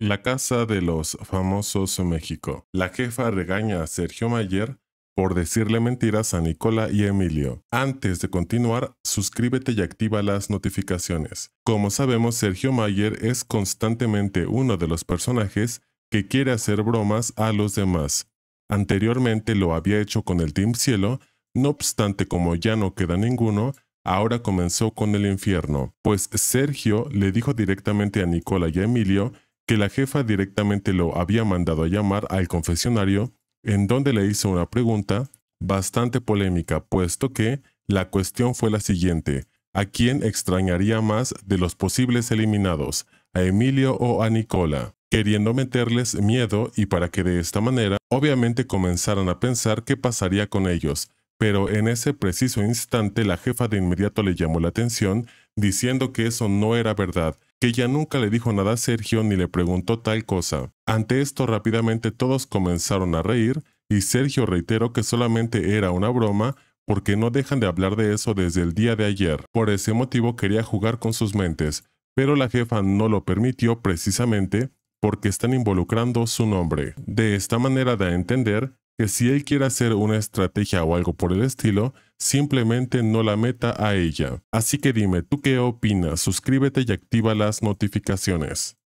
La Casa de los Famosos México. La jefa regaña a Sergio Mayer por decirle mentiras a Nicola y Emilio. Antes de continuar, suscríbete y activa las notificaciones. Como sabemos, Sergio Mayer es constantemente uno de los personajes que quiere hacer bromas a los demás. Anteriormente lo había hecho con el Team Cielo, no obstante como ya no queda ninguno, ahora comenzó con el infierno, pues Sergio le dijo directamente a Nicola y a Emilio que la jefa directamente lo había mandado a llamar al confesionario, en donde le hizo una pregunta bastante polémica, puesto que la cuestión fue la siguiente, ¿a quién extrañaría más de los posibles eliminados, a Emilio o a Nicola? queriendo meterles miedo y para que de esta manera obviamente comenzaran a pensar qué pasaría con ellos, pero en ese preciso instante la jefa de inmediato le llamó la atención diciendo que eso no era verdad, que ya nunca le dijo nada a Sergio ni le preguntó tal cosa. Ante esto rápidamente todos comenzaron a reír y Sergio reiteró que solamente era una broma porque no dejan de hablar de eso desde el día de ayer. Por ese motivo quería jugar con sus mentes, pero la jefa no lo permitió precisamente porque están involucrando su nombre. De esta manera da a entender que si él quiere hacer una estrategia o algo por el estilo, simplemente no la meta a ella. Así que dime, ¿tú qué opinas? Suscríbete y activa las notificaciones.